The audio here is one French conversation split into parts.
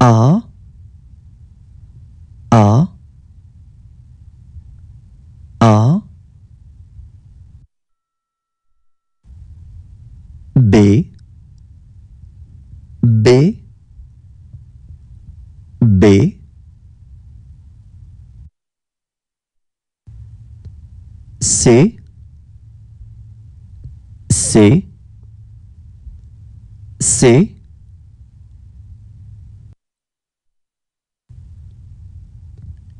A A A B B B C C C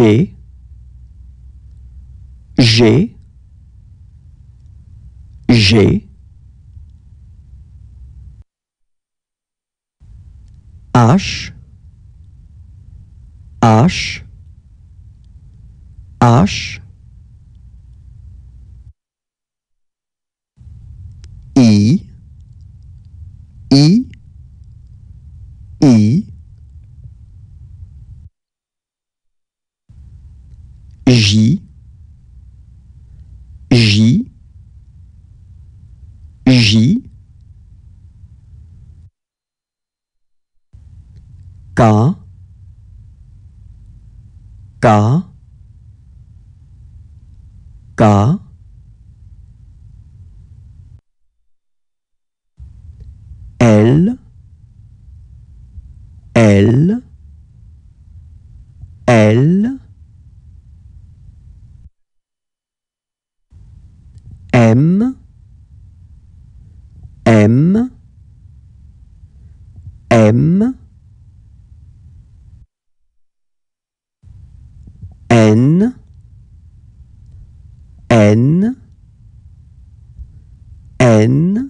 G, G, j'ai, H, H, H, K K K L L L M M M N N N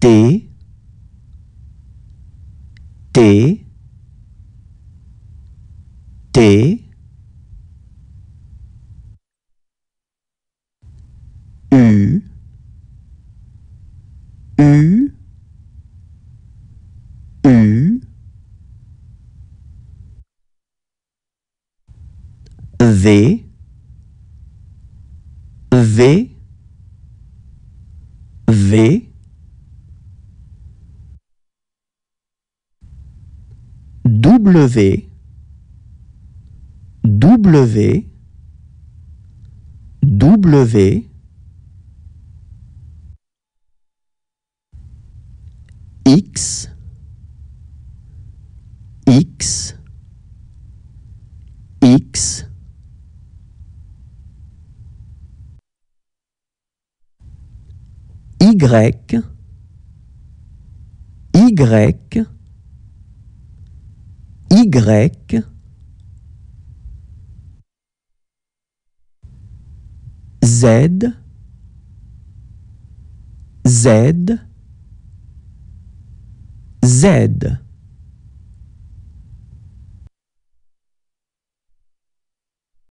T, T, T, U, U, U, V, V, V, W W W X X X Y Y grec z z z